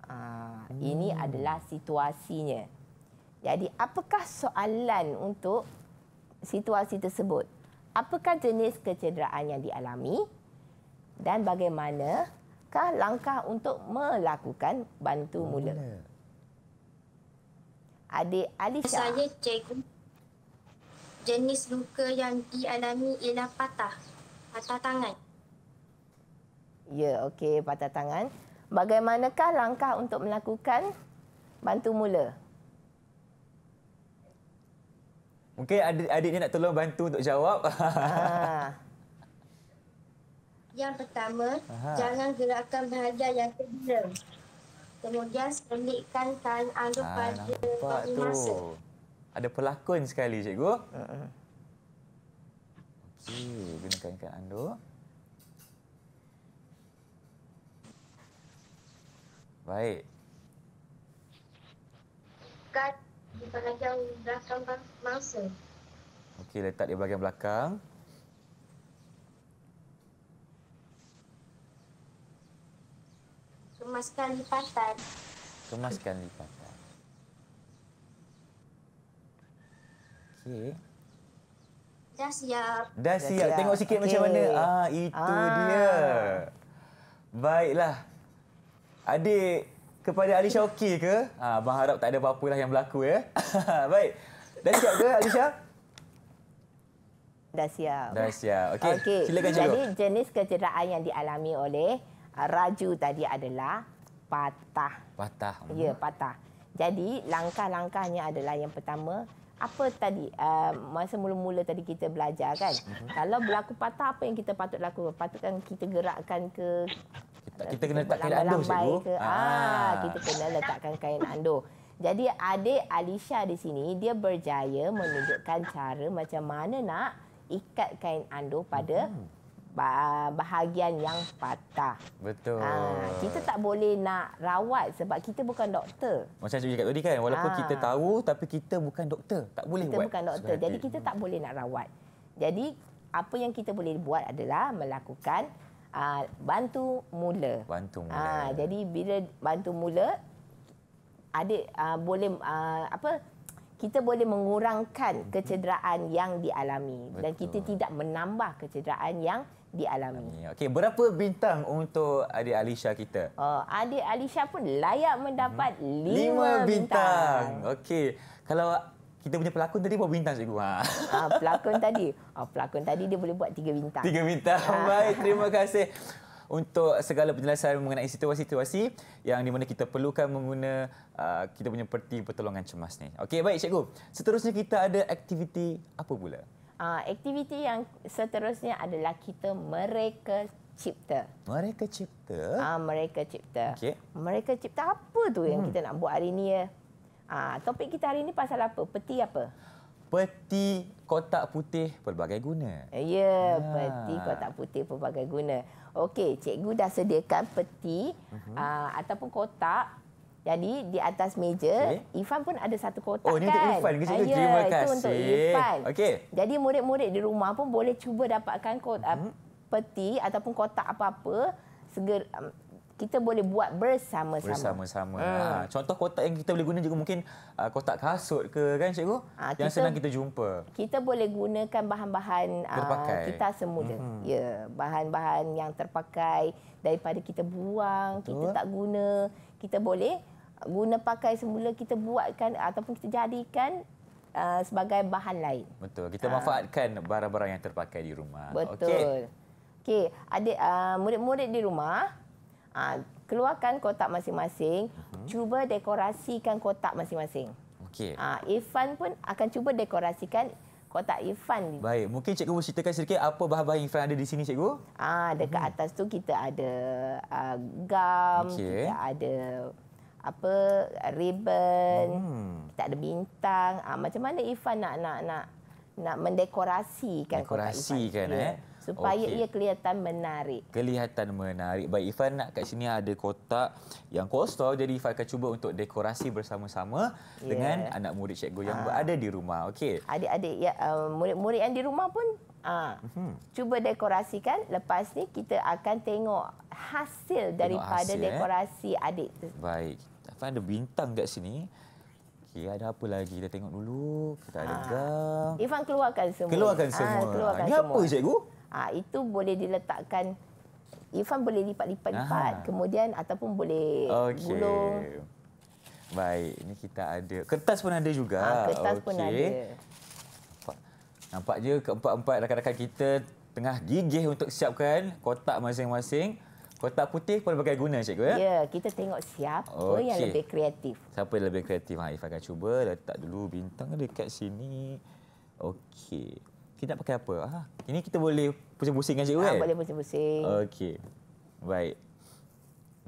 Speaker 2: Ah, hmm. ini adalah situasinya. Jadi apakah soalan untuk situasi tersebut? Apakah jenis kecederaan yang dialami dan bagaimana langkah-langkah untuk melakukan bantu oh, mula. Adik Alisha. Saya
Speaker 3: cikgu. Jenis luka yang dialami ialah patah. Patah tangan.
Speaker 2: Ya, okey. Patah tangan. Bagaimanakah langkah untuk melakukan bantu mula?
Speaker 1: Mungkin adik-adik ni nak tolong bantu untuk jawab. Ha. [laughs]
Speaker 2: Yang
Speaker 3: pertama, Aha. jangan gerakkan bahagian yang kedua. Kemudian selitkan
Speaker 1: tangan anda ah, ha, pada nampak tu. Ada pelakon sekali, cikgu. Uh ah, -huh. Ah, Okey, gunakan kan anda. Baik.
Speaker 3: Kat di bahagian belakang mangsa.
Speaker 1: Okey, letak di bahagian belakang.
Speaker 3: kemaskan lipatan.
Speaker 1: Kemaskan lipatan. Okey.
Speaker 3: Dah siap. Dah siap. Dah siap. Tengok sikit okay. macam mana.
Speaker 1: Ah, itu ah. dia. Baiklah. Adik kepada Alisha okey ke? Ah, abang harap tak ada apa-apa yang berlaku ya. [laughs] Baik. Dah siap ke Alisha?
Speaker 2: Dah siap. Dah siap. Okey. Okay. Silakan cikgu. Jadi jenis kecederaan yang dialami oleh Ah, raju tadi adalah patah.
Speaker 1: Patah. Ya, hmm.
Speaker 2: patah. Jadi langkah-langkahnya adalah yang pertama, apa tadi uh, masa mula-mula tadi kita belajar kan? Mhm. Kalau berlaku patah apa yang kita patut lakukan? Patutkan kita gerakkan ke
Speaker 1: kita, kena letak kain andur cikgu. Ah. kita kena
Speaker 2: letakkan kain andur. Jadi adik Alisha di sini dia berjaya menunjukkan cara macam mana nak ikat kain andur pada mhm bahagian yang patah.
Speaker 1: Betul. Ha, kita tak
Speaker 2: boleh nak rawat sebab kita bukan doktor.
Speaker 1: Macam saya cakap tadi kan, walaupun ha. kita tahu tapi kita bukan doktor. Tak boleh kita buat. Kita bukan doktor. Sehatik. Jadi kita
Speaker 2: tak boleh nak rawat. Jadi apa yang kita boleh buat adalah melakukan uh, bantu mula. Bantu mula. Ha, jadi bila bantu mula, ada uh, boleh uh, apa kita boleh mengurangkan mhm. kecederaan yang dialami Betul. dan kita tidak menambah kecederaan yang dialami.
Speaker 1: Okey, berapa bintang untuk adik Alisha kita?
Speaker 2: Oh, adik Alisha pun layak mendapat mhm. lima bintang. bintang.
Speaker 1: Okey. Kalau kita punya pelakon tadi berapa bintang cikgu? Ha.
Speaker 2: Ha, pelakon tadi. Oh, pelakon tadi dia boleh buat tiga bintang. Tiga bintang.
Speaker 1: Ha. [laughs] Baik, terima kasih untuk segala penjelasan mengenai situasi-situasi yang di mana kita perlukan mengguna uh, kita punya peti pertolongan cemas ni. Okey, baik cikgu. Seterusnya kita ada aktiviti apa pula?
Speaker 2: uh, aktiviti yang seterusnya adalah kita mereka cipta.
Speaker 1: Mereka cipta? Uh,
Speaker 2: mereka cipta. Okay. Mereka cipta apa tu yang hmm. kita nak buat hari ini? Ya? Uh, topik kita hari ini pasal apa? Peti apa?
Speaker 1: Peti kotak putih pelbagai guna.
Speaker 2: Ya, yeah, ah. peti kotak putih pelbagai guna. Okey, cikgu dah sediakan peti uh -huh. uh, ataupun kotak jadi di atas meja, okay. Ifan pun ada satu kotak kan. Oh, ini untuk kan? Ifan. Kita ya, terima kasih. Itu untuk Ifan. Okay. Jadi murid-murid di rumah pun boleh cuba dapatkan kotak, uh, hmm. peti ataupun kotak apa-apa. Segera, um, kita boleh buat bersama-sama.
Speaker 1: Bersama-sama. Hmm. Ha, contoh kotak yang kita boleh guna juga mungkin uh, kotak kasut ke kan cikgu? Ha, yang kita, senang kita jumpa.
Speaker 2: Kita boleh gunakan bahan-bahan uh, kita semula. Hmm. Ya, bahan-bahan yang terpakai daripada kita buang, Betul. kita tak guna, kita boleh guna pakai semula kita buatkan ataupun kita jadikan uh, sebagai bahan lain.
Speaker 1: Betul. Kita ah. manfaatkan barang-barang yang terpakai di rumah. Betul. Okey.
Speaker 2: Okay. Adik uh, murid-murid di rumah uh, keluarkan kotak masing-masing, uh-huh. cuba dekorasikan kotak masing-masing. Okey. Ah uh, Ifan pun akan cuba dekorasikan kotak Ifan ni.
Speaker 1: Baik, mungkin cikgu boleh ceritakan sedikit apa bahan-bahan Ifan ada di sini cikgu? Ah, dekat uh-huh. atas tu
Speaker 2: kita ada uh, gam, okay. kita ada apa ribbon hmm. kita ada bintang ha, macam mana Ifan nak nak nak nak mendekorasikan dekorasi kan eh supaya okay. ia kelihatan menarik
Speaker 1: kelihatan menarik baik Ifan nak kat sini ada kotak yang kosong jadi Ifan akan cuba untuk dekorasi bersama-sama yeah. dengan anak murid cikgu yang ha. berada di rumah okey adik-adik ya eh,
Speaker 2: murid-murid yang di rumah pun Ha, hmm. Cuba dekorasikan Lepas ni kita akan tengok Hasil daripada hasil, eh? dekorasi eh? adik
Speaker 1: Baik akan ada bintang kat sini. Okey, ada apa lagi? Kita tengok dulu. Kita ada ah. gam.
Speaker 2: Irfan keluarkan semua. Keluarkan ah, semua. keluarkan ini apa, cikgu? Ha, itu boleh diletakkan. Irfan boleh lipat-lipat-lipat. Kemudian ataupun boleh okay. gulung.
Speaker 1: Baik, ini kita ada. Kertas pun ada juga. Ha, kertas okay. pun ada. Nampak je keempat-empat rakan-rakan kita tengah gigih untuk siapkan kotak masing-masing. Kotak putih pun pakai guna cikgu ya?
Speaker 2: Ya, kita tengok siapa okay. yang lebih kreatif.
Speaker 1: Siapa yang lebih kreatif? Ha, Ifah akan cuba letak dulu bintang dekat sini. Okey. Kita nak pakai apa? Ha, ini kita boleh pusing-pusing kan cikgu ha, kan? Boleh
Speaker 2: pusing-pusing.
Speaker 1: Okey. Baik.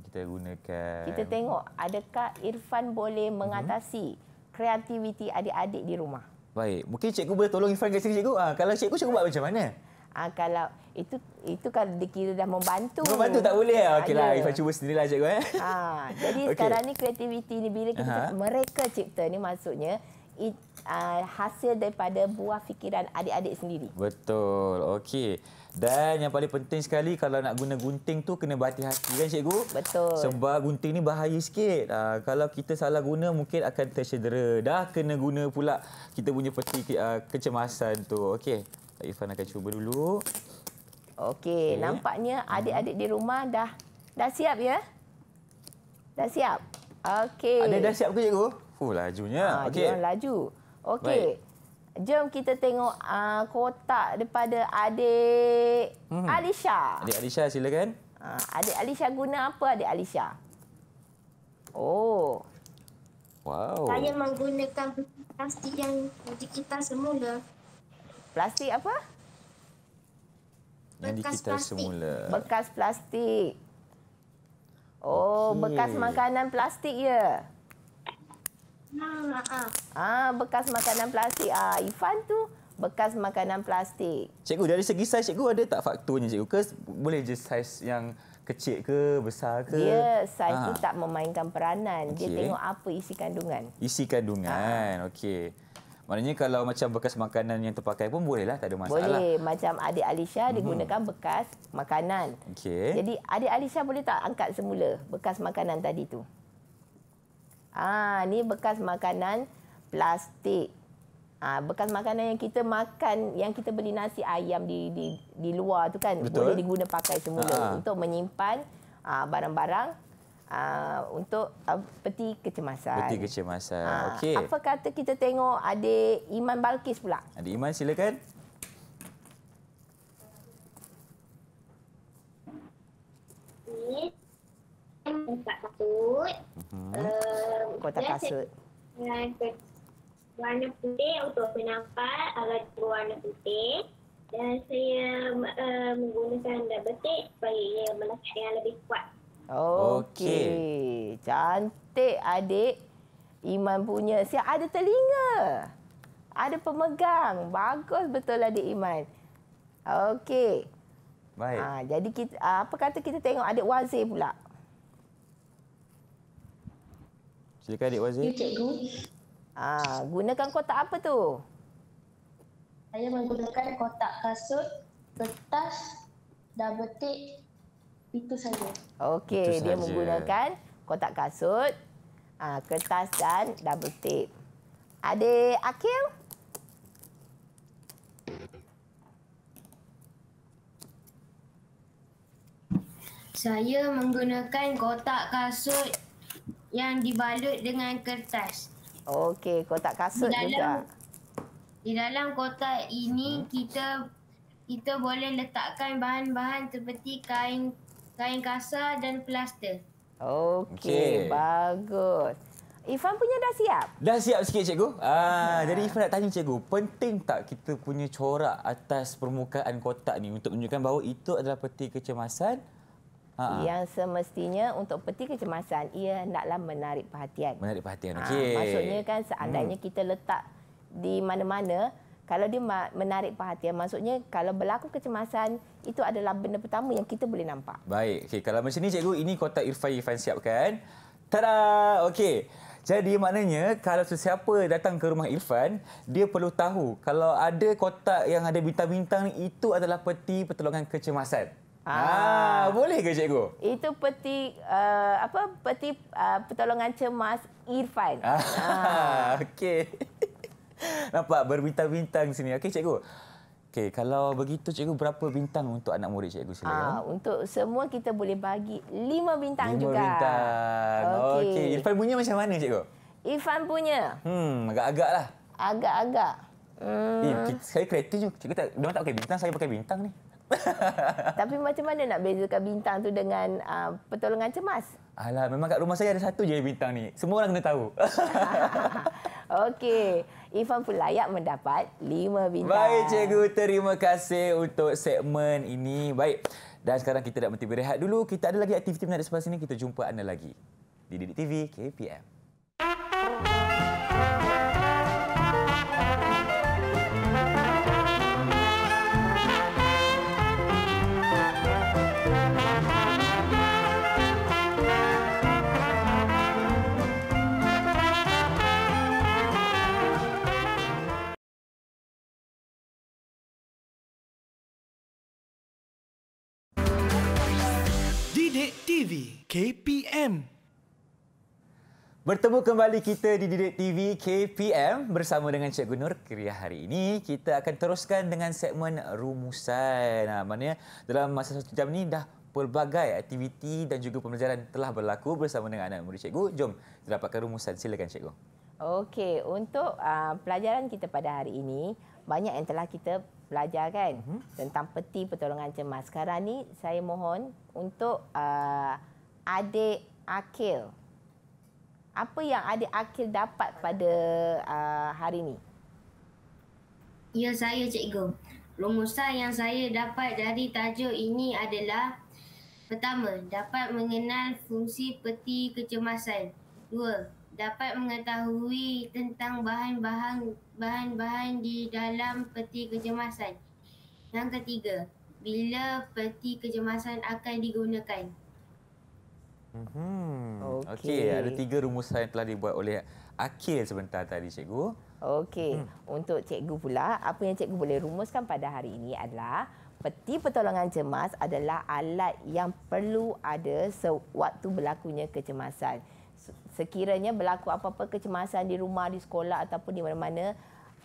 Speaker 1: Kita gunakan... Kita tengok
Speaker 2: adakah Irfan boleh mengatasi hmm. kreativiti adik-adik di rumah?
Speaker 1: Baik. Mungkin cikgu boleh tolong Irfan kat sini cikgu. Ha, kalau cikgu, cikgu buat macam mana?
Speaker 2: Ha, kalau itu itu kan dikira dah membantu. Membantu tak boleh ya. lah. Ifa
Speaker 1: cuba sendirilah cikgu eh.
Speaker 2: Ha, jadi [laughs] okay. sekarang ni kreativiti ni bila kita uh mereka cipta ni maksudnya it, uh, hasil daripada buah fikiran adik-adik sendiri.
Speaker 1: Betul. Okey. Dan yang paling penting sekali kalau nak guna gunting tu kena berhati-hati kan cikgu? Betul. Sebab gunting ni bahaya sikit. Uh, kalau kita salah guna mungkin akan tercedera. Dah kena guna pula kita punya peti uh, kecemasan tu. Okey. Ifan akan cuba dulu. Okey, okay.
Speaker 2: nampaknya mhm. adik-adik di rumah dah dah siap ya? Dah siap. Okey. Adik dah siap
Speaker 1: ke cikgu? Fuh, oh, lajunya. Ha, Okey. Dia
Speaker 2: laju. Okey. Jom kita tengok uh, kotak daripada adik hmm. Alisha.
Speaker 1: Adik Alisha silakan. Uh,
Speaker 2: adik Alisha guna apa adik Alisha?
Speaker 1: Oh. Wow. Saya
Speaker 2: menggunakan plastik yang kita semula. Plastik apa?
Speaker 1: yang bekas dikitar plastik. semula.
Speaker 2: Bekas plastik. Oh, okay. bekas makanan plastik ya. Ah, bekas makanan plastik. Ah, Ifan tu bekas makanan plastik.
Speaker 1: Cikgu dari segi saiz cikgu ada tak faktornya cikgu ke boleh je saiz yang kecil ke besar ke? Ya, saiz tu ah. tak
Speaker 2: memainkan peranan. Okay. Dia tengok apa isi kandungan.
Speaker 1: Isi kandungan. Okey. Maknanya kalau macam bekas makanan yang terpakai pun bolehlah, tak ada masalah. Boleh.
Speaker 2: Macam adik Alisha, -hmm. digunakan bekas makanan.
Speaker 1: Okay. Jadi
Speaker 2: adik Alisha boleh tak angkat semula bekas makanan tadi tu? Ah, ni bekas makanan plastik. Ah, bekas makanan yang kita makan, yang kita beli nasi ayam di di, di luar tu kan, Betul. boleh digunakan pakai semula ha. ha. untuk menyimpan barang-barang Ah, untuk uh, peti kecemasan. Peti
Speaker 1: kecemasan. Uh, Okey. Apa
Speaker 2: kata kita tengok ada Iman Balkis pula?
Speaker 1: Ada Iman silakan.
Speaker 3: Tak kasut.
Speaker 1: Mhm. Ehm, Kau tak
Speaker 3: kasut. Warna putih untuk penampal agar berwarna putih. Dan saya uh, menggunakan dah betik supaya ia melekat yang lebih kuat.
Speaker 2: Okey. Cantik adik. Iman punya. Siap ada telinga. Ada pemegang. Bagus betul adik Iman. Okey. Baik. Ha, jadi kita, ah, apa kata kita tengok adik Wazir pula?
Speaker 1: Silakan adik Wazir. Ya, cikgu.
Speaker 2: Ha, gunakan kotak apa tu?
Speaker 3: Saya menggunakan kotak kasut, kertas, dan betik
Speaker 2: itu saja. Okey, dia sahaja. menggunakan kotak kasut, ah, kertas dan double tape. Ade Akil.
Speaker 3: Saya menggunakan kotak kasut yang dibalut dengan kertas.
Speaker 2: Okey, kotak kasut di dalam, juga.
Speaker 3: Di dalam kotak ini hmm. kita kita boleh letakkan bahan-bahan seperti kain
Speaker 2: kain kasar dan plaster.
Speaker 1: Okey, okay.
Speaker 2: bagus. Ifan punya dah siap?
Speaker 1: Dah siap sikit cikgu. Ah, ha. jadi Ifan nak tanya cikgu, penting tak kita punya corak atas permukaan kotak ni untuk menunjukkan bahawa itu adalah peti kecemasan? Ha. Yang
Speaker 2: semestinya untuk peti kecemasan ia hendaklah menarik perhatian. Menarik
Speaker 1: perhatian. Ah, okey. Ha, maksudnya kan hmm. seandainya hmm. kita
Speaker 2: letak di mana-mana, kalau dia menarik perhatian maksudnya kalau berlaku kecemasan itu adalah benda pertama yang kita boleh nampak.
Speaker 1: Baik. okay. kalau macam ni cikgu ini kotak Irfan Irfan siapkan. Tada. Okey. Jadi maknanya kalau sesiapa datang ke rumah Irfan, dia perlu tahu kalau ada kotak yang ada bintang-bintang ni itu adalah peti pertolongan kecemasan. Ah, ha, boleh ke cikgu?
Speaker 2: Itu peti uh, apa peti uh, pertolongan cemas Irfan. Ah,
Speaker 1: ha. [laughs] Okey. [laughs] Nampak berbintang-bintang sini. Okey cikgu. Okey, kalau begitu cikgu berapa bintang untuk anak murid cikgu sila? Ya?
Speaker 2: Ah, untuk semua kita boleh bagi lima bintang lima juga. Lima bintang. Okey. Okay.
Speaker 1: Irfan punya macam mana cikgu?
Speaker 2: Irfan punya.
Speaker 1: Hmm, agak-agaklah.
Speaker 2: Agak-agak. Lah. Eh, hmm. Eh,
Speaker 1: saya kreatif juga. Cikgu tak, dia tak okey bintang, saya pakai bintang ni.
Speaker 2: [laughs] Tapi macam mana nak bezakan bintang tu dengan uh, pertolongan cemas?
Speaker 1: Alah, memang kat rumah saya ada satu je bintang ni. Semua orang kena tahu.
Speaker 2: [laughs] Okey. Ifan pun layak mendapat
Speaker 1: lima bintang. Baik, cikgu. Terima kasih untuk segmen ini. Baik. Dan sekarang kita nak berhenti berehat dulu. Kita ada lagi aktiviti menarik sebelah ini Kita jumpa anda lagi di Didik TV KPM. KPM. Bertemu kembali kita di Didik TV KPM bersama dengan Cikgu Nur Kriya hari ini. Kita akan teruskan dengan segmen rumusan. Nah, ha, maknanya dalam masa satu jam ini dah pelbagai aktiviti dan juga pembelajaran telah berlaku bersama dengan anak murid Cikgu. Jom kita dapatkan rumusan. Silakan Cikgu.
Speaker 2: Okey, untuk uh, pelajaran kita pada hari ini, banyak yang telah kita belajar kan? Uh-huh. Mhm. Tentang peti pertolongan cemas. Sekarang ni saya mohon untuk uh, adik Akil. Apa yang adik Akil dapat pada uh, hari ini? Ya, saya
Speaker 3: cikgu. Rumusan yang saya dapat dari tajuk ini adalah pertama, dapat mengenal fungsi peti kecemasan. Dua, dapat mengetahui tentang bahan-bahan bahan-bahan di dalam peti kecemasan. Yang ketiga, bila peti kecemasan akan digunakan.
Speaker 1: Hmm. Okey, okay. ada tiga rumusan yang telah dibuat oleh Akil sebentar tadi cikgu.
Speaker 2: Okey, hmm. untuk cikgu pula, apa yang cikgu boleh rumuskan pada hari ini adalah peti pertolongan cemas adalah alat yang perlu ada sewaktu berlakunya kecemasan. Sekiranya berlaku apa-apa kecemasan di rumah, di sekolah ataupun di mana-mana,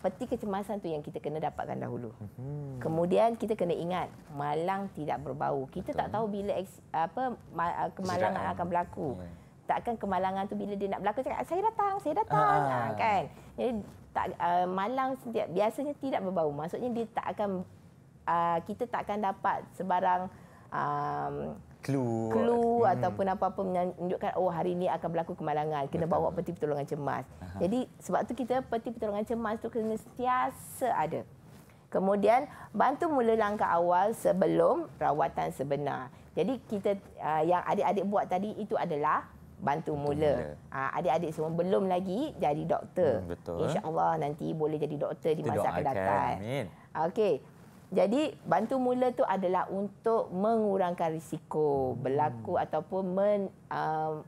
Speaker 2: peti kecemasan tu yang kita kena dapatkan dahulu. Hmm. Kemudian kita kena ingat malang tidak berbau. Kita Betul. tak tahu bila apa ah, kemalangan akan berlaku. Hmm. Takkan kemalangan tu bila dia nak berlaku cakap ah, saya datang, saya datang ah. ah kan. Jadi tak uh, malang setiap biasanya tidak berbau. Maksudnya dia tak akan uh, kita takkan dapat sebarang um,
Speaker 1: clue clue hmm. ataupun
Speaker 2: apa-apa menunjukkan oh hari ini akan berlaku kemalangan kena Betul. bawa peti pertolongan cemas. Aha. Jadi sebab tu kita peti pertolongan cemas tu kena sentiasa ada. Kemudian bantu mula langkah awal sebelum rawatan sebenar. Jadi kita uh, yang adik-adik buat tadi itu adalah bantu mula. Ah, adik-adik semua belum lagi jadi doktor. Hmm, betul. nanti boleh jadi doktor di masa akan kan, datang. Amin. Jadi bantu mula tu adalah untuk mengurangkan risiko berlaku hmm. ataupun men, uh,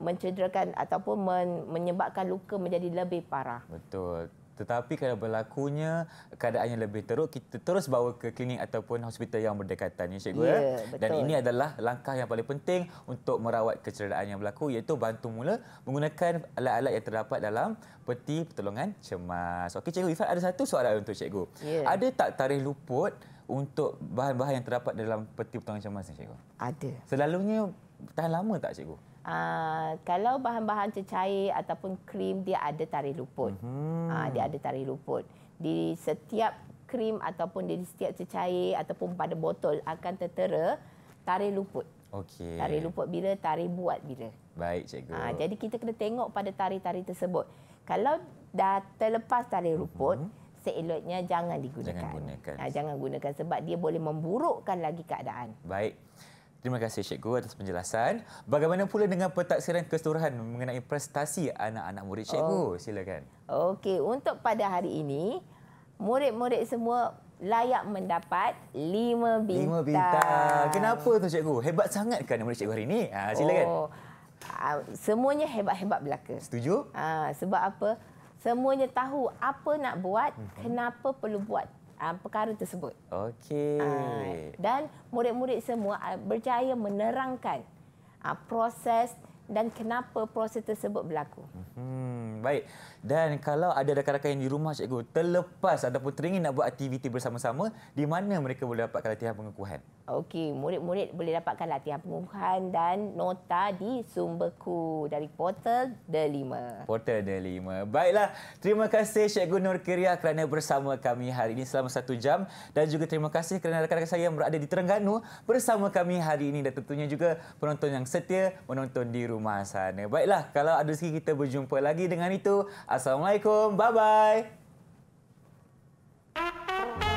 Speaker 2: mencederakan ataupun men, menyebabkan luka menjadi lebih parah.
Speaker 1: Betul. Tetapi kalau berlakunya keadaannya lebih teruk, kita terus bawa ke klinik ataupun hospital yang berdekatan. Ya, Cikgu, yeah, ya? Dan ini adalah langkah yang paling penting untuk merawat kecederaan yang berlaku iaitu bantu mula menggunakan alat-alat yang terdapat dalam peti pertolongan cemas. Okey, Cikgu Ifat, ada satu soalan untuk Cikgu. Yeah. Ada tak tarikh luput untuk bahan-bahan yang terdapat dalam peti pertolongan cemas ni, Cikgu? Ada. Selalunya tahan lama tak, Cikgu?
Speaker 2: Uh, kalau bahan-bahan cecair ataupun krim dia ada tarikh luput. Mm-hmm. Uh, dia ada tarikh luput. Di setiap krim ataupun di setiap cecair ataupun pada botol akan tertera tarikh luput.
Speaker 1: Okey. Tarikh luput
Speaker 2: bila, tarikh buat bila.
Speaker 1: Baik cikgu. Uh, jadi
Speaker 2: kita kena tengok pada tarikh-tarikh tersebut. Kalau dah terlepas tarikh luput, mm-hmm. seeloknya jangan digunakan. Jangan gunakan. Uh, jangan gunakan sebab dia boleh memburukkan lagi keadaan.
Speaker 1: Baik. Terima kasih Cikgu atas penjelasan. Bagaimana pula dengan pentaksiran keseluruhan mengenai prestasi anak-anak murid Cikgu? Oh. Silakan.
Speaker 2: Okey, untuk pada hari ini, murid-murid semua layak mendapat lima bintang. Lima bintang. Kenapa
Speaker 1: tu Cikgu? Hebat sangat kan murid Cikgu hari ini? Ha, silakan. Oh.
Speaker 2: Ah, semuanya hebat-hebat belaka. Setuju? Ha, sebab apa? Semuanya tahu apa nak buat, mhm. kenapa perlu buat, um, perkara tersebut.
Speaker 1: Okey. Uh,
Speaker 2: dan murid-murid semua uh, berjaya menerangkan uh, proses dan kenapa proses tersebut berlaku.
Speaker 1: Hmm, baik. Dan kalau ada rakan-rakan yang di rumah cikgu terlepas ataupun teringin nak buat aktiviti bersama-sama, di mana mereka boleh dapatkan latihan pengukuhan?
Speaker 2: Okey, murid-murid boleh dapatkan latihan pengukuhan dan nota di sumberku dari portal The 5.
Speaker 1: Portal The 5. Baiklah, terima kasih Cikgu Nur Kiria kerana bersama kami hari ini selama satu jam dan juga terima kasih kerana rakan-rakan saya yang berada di Terengganu bersama kami hari ini dan tentunya juga penonton yang setia menonton di rumah sana. Baiklah, kalau ada sikit kita berjumpa lagi dengan itu. Assalamualaikum. Bye-bye.